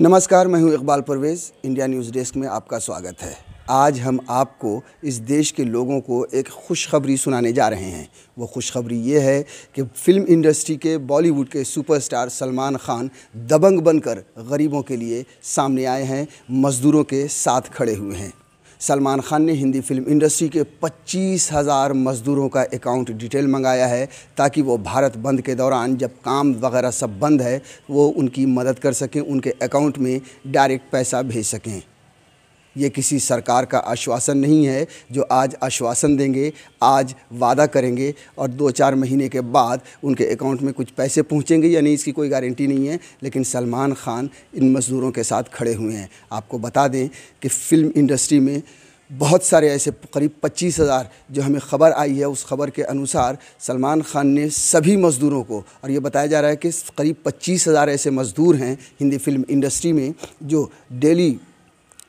नमस्कार मैं हूं Iqbal Parvez India news desk में आपका स्वागत है आज हम आपको इस देश के लोगों को एक खुशखबरी सुनाने जा रहे हैं वो खुशखबरी ये है कि फिल्म इंडस्ट्री के बॉलीवुड के सुपरस्टार सलमान खान दबंग बनकर गरीबों के लिए सामने आए हैं मज़दूरों के साथ खड़े हुए हैं सलमान खान ने हिंदी फिल्म इंडस्ट्री के पच्चीस हज़ार मज़दूरों का अकाउंट डिटेल मंगाया है ताकि वो भारत बंद के दौरान जब काम वगैरह सब बंद है वो उनकी मदद कर सकें उनके अकाउंट में डायरेक्ट पैसा भेज सकें ये किसी सरकार का आश्वासन नहीं है जो आज आश्वासन देंगे आज वादा करेंगे और दो चार महीने के बाद उनके अकाउंट में कुछ पैसे पहुँचेंगे या नहीं इसकी कोई गारंटी नहीं है लेकिन सलमान खान इन मज़दूरों के साथ खड़े हुए हैं आपको बता दें कि फ़िल्म इंडस्ट्री में बहुत सारे ऐसे करीब पच्चीस हज़ार जो हमें ख़बर आई है उस खबर के अनुसार सलमान ख़ान ने सभी मज़दूरों को और ये बताया जा रहा है कि करीब पच्चीस हज़ार ऐसे मज़दूर हैं हिंदी फिल्म इंडस्ट्री में जो डेली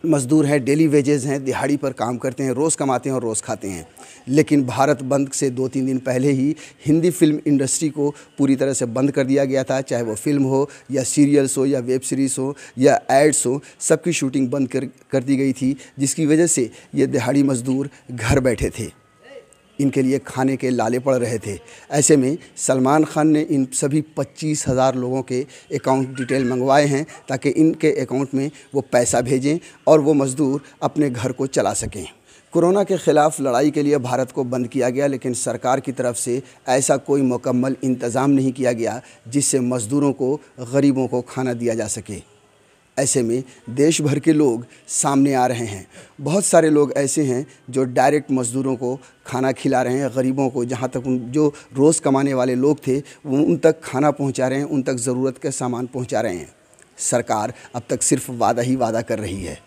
मज़दूर हैं डेली वेजेस हैं दिहाड़ी पर काम करते हैं रोज़ कमाते हैं और रोज़ खाते हैं लेकिन भारत बंद से दो तीन दिन पहले ही हिंदी फिल्म इंडस्ट्री को पूरी तरह से बंद कर दिया गया था चाहे वो फिल्म हो या सीरियल्स हो या वेब सीरीज़ हो या एड्स हो सबकी शूटिंग बंद कर कर दी गई थी जिसकी वजह से ये दिहाड़ी मज़दूर घर बैठे थे इनके लिए खाने के लाले पड़ रहे थे ऐसे में सलमान खान ने इन सभी पच्चीस हज़ार लोगों के अकाउंट डिटेल मंगवाए हैं ताकि इनके अकाउंट में वो पैसा भेजें और वो मज़दूर अपने घर को चला सकें कोरोना के ख़िलाफ़ लड़ाई के लिए भारत को बंद किया गया लेकिन सरकार की तरफ से ऐसा कोई मुकम्मल इंतज़ाम नहीं किया गया जिससे मज़दूरों को गरीबों को खाना दिया जा सके ऐसे में देश भर के लोग सामने आ रहे हैं बहुत सारे लोग ऐसे हैं जो डायरेक्ट मज़दूरों को खाना खिला रहे हैं गरीबों को जहाँ तक उन जो रोज़ कमाने वाले लोग थे वो उन तक खाना पहुँचा रहे हैं उन तक ज़रूरत का सामान पहुँचा रहे हैं सरकार अब तक सिर्फ वादा ही वादा कर रही है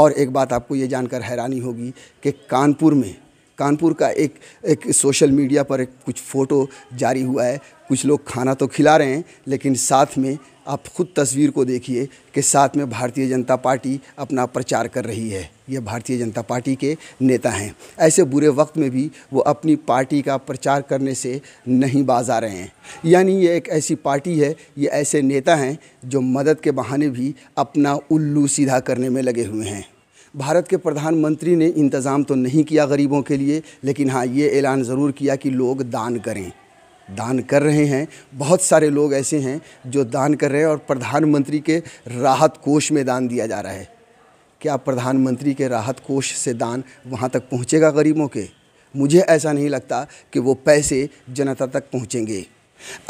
और एक बात आपको ये जानकर हैरानी होगी कि कानपुर में कानपुर का एक एक सोशल मीडिया पर एक कुछ फ़ोटो जारी हुआ है कुछ लोग खाना तो खिला रहे हैं लेकिन साथ में आप खुद तस्वीर को देखिए कि साथ में भारतीय जनता पार्टी अपना प्रचार कर रही है ये भारतीय जनता पार्टी के नेता हैं ऐसे बुरे वक्त में भी वो अपनी पार्टी का प्रचार करने से नहीं बाज आ रहे हैं यानी ये एक ऐसी पार्टी है ये ऐसे नेता हैं जो मदद के बहाने भी अपना उल्लू सीधा करने में लगे हुए हैं भारत के प्रधानमंत्री ने इंतज़ाम तो नहीं किया गरीबों के लिए लेकिन हाँ ये ऐलान ज़रूर किया कि लोग दान करें दान कर रहे हैं बहुत सारे लोग ऐसे हैं जो दान कर रहे हैं और प्रधानमंत्री के राहत कोष में दान दिया जा रहा है क्या प्रधानमंत्री के राहत कोष से दान वहाँ तक पहुँचेगा गरीबों के मुझे ऐसा नहीं लगता कि वो पैसे जनता तक पहुँचेंगे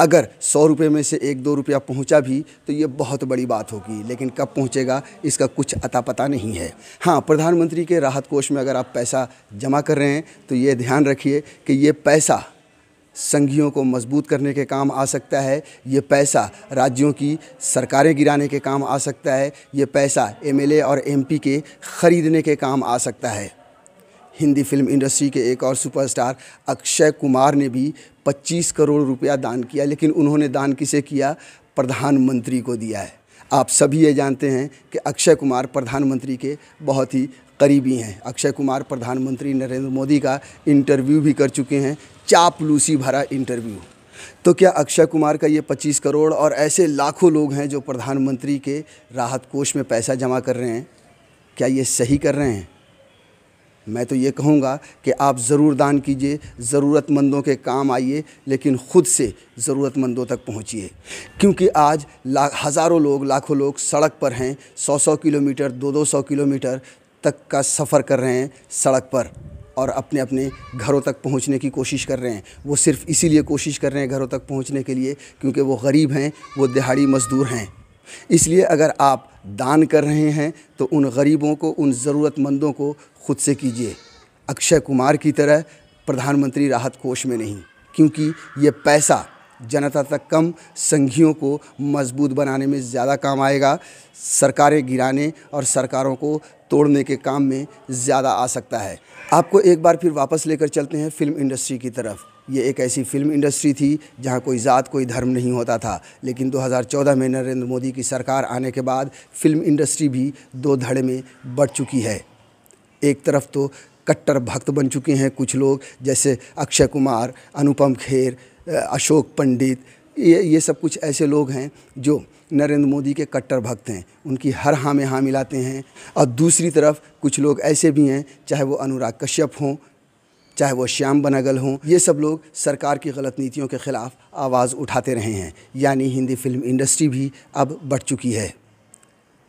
अगर सौ रुपये में से एक दो रुपया पहुंचा भी तो ये बहुत बड़ी बात होगी लेकिन कब पहुंचेगा इसका कुछ अता पता नहीं है हाँ प्रधानमंत्री के राहत कोष में अगर आप पैसा जमा कर रहे हैं तो ये ध्यान रखिए कि ये पैसा संघियों को मजबूत करने के काम आ सकता है ये पैसा राज्यों की सरकारें गिराने के काम आ सकता है ये पैसा एमएलए और एमपी के ख़रीदने के काम आ सकता है हिंदी फिल्म इंडस्ट्री के एक और सुपरस्टार अक्षय कुमार ने भी 25 करोड़ रुपया दान किया लेकिन उन्होंने दान किसे किया प्रधानमंत्री को दिया है आप सभी ये जानते हैं कि अक्षय कुमार प्रधानमंत्री के बहुत ही करीबी हैं अक्षय कुमार प्रधानमंत्री नरेंद्र मोदी का इंटरव्यू भी कर चुके हैं चापलूसी भरा इंटरव्यू तो क्या अक्षय कुमार का ये 25 करोड़ और ऐसे लाखों लोग हैं जो प्रधानमंत्री के राहत कोष में पैसा जमा कर रहे हैं क्या ये सही कर रहे हैं मैं तो ये कहूँगा कि आप ज़रूर दान कीजिए ज़रूरतमंदों के काम आइए लेकिन ख़ुद से ज़रूरतमंदों तक पहुँचिए क्योंकि आज हज़ारों लोग लाखों लोग सड़क पर हैं सौ सौ किलोमीटर दो दो सौ किलोमीटर तक का सफ़र कर रहे हैं सड़क पर और अपने अपने घरों तक पहुंचने की कोशिश कर रहे हैं वो सिर्फ़ इसीलिए कोशिश कर रहे हैं घरों तक पहुंचने के लिए क्योंकि वो गरीब हैं वो दिहाड़ी मज़दूर हैं इसलिए अगर आप दान कर रहे हैं तो उन गरीबों को उन ज़रूरतमंदों को खुद से कीजिए अक्षय कुमार की तरह प्रधानमंत्री राहत कोष में नहीं क्योंकि ये पैसा जनता तक कम संघियों को मजबूत बनाने में ज़्यादा काम आएगा सरकारें गिराने और सरकारों को तोड़ने के काम में ज़्यादा आ सकता है आपको एक बार फिर वापस लेकर चलते हैं फिल्म इंडस्ट्री की तरफ ये एक ऐसी फिल्म इंडस्ट्री थी जहां कोई ज़ात कोई धर्म नहीं होता था लेकिन 2014 में नरेंद्र मोदी की सरकार आने के बाद फिल्म इंडस्ट्री भी दो धड़े में बढ़ चुकी है एक तरफ तो कट्टर भक्त बन चुके हैं कुछ लोग जैसे अक्षय कुमार अनुपम खेर अशोक पंडित ये ये सब कुछ ऐसे लोग हैं जो नरेंद्र मोदी के कट्टर भक्त हैं उनकी हर हाँ में हाँ मिलाते हैं और दूसरी तरफ कुछ लोग ऐसे भी हैं चाहे वो अनुराग कश्यप हों चाहे वो श्याम बनागल हों ये सब लोग सरकार की गलत नीतियों के ख़िलाफ़ आवाज़ उठाते रहे हैं यानी हिंदी फिल्म इंडस्ट्री भी अब बढ़ चुकी है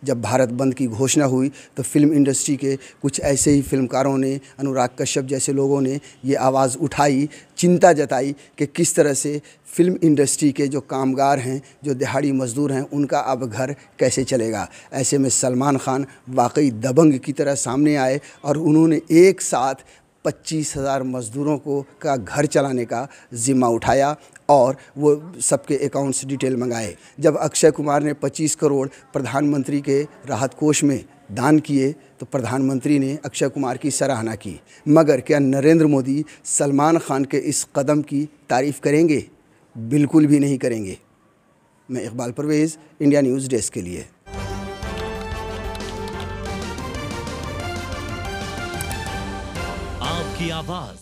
जब भारत बंद की घोषणा हुई तो फिल्म इंडस्ट्री के कुछ ऐसे ही फिल्मकारों ने अनुराग कश्यप जैसे लोगों ने ये आवाज़ उठाई चिंता जताई कि किस तरह से फिल्म इंडस्ट्री के जो कामगार हैं जो दिहाड़ी मजदूर हैं उनका अब घर कैसे चलेगा ऐसे में सलमान खान वाकई दबंग की तरह सामने आए और उन्होंने एक साथ पच्चीस हज़ार मज़दूरों को का घर चलाने का ज़िम्मा उठाया और वो सबके अकाउंट्स डिटेल मंगाए जब अक्षय कुमार ने 25 करोड़ प्रधानमंत्री के राहत कोष में दान किए तो प्रधानमंत्री ने अक्षय कुमार की सराहना की मगर क्या नरेंद्र मोदी सलमान खान के इस कदम की तारीफ़ करेंगे बिल्कुल भी नहीं करेंगे मैं Iqbal Parvez India news desk के लिए aqui a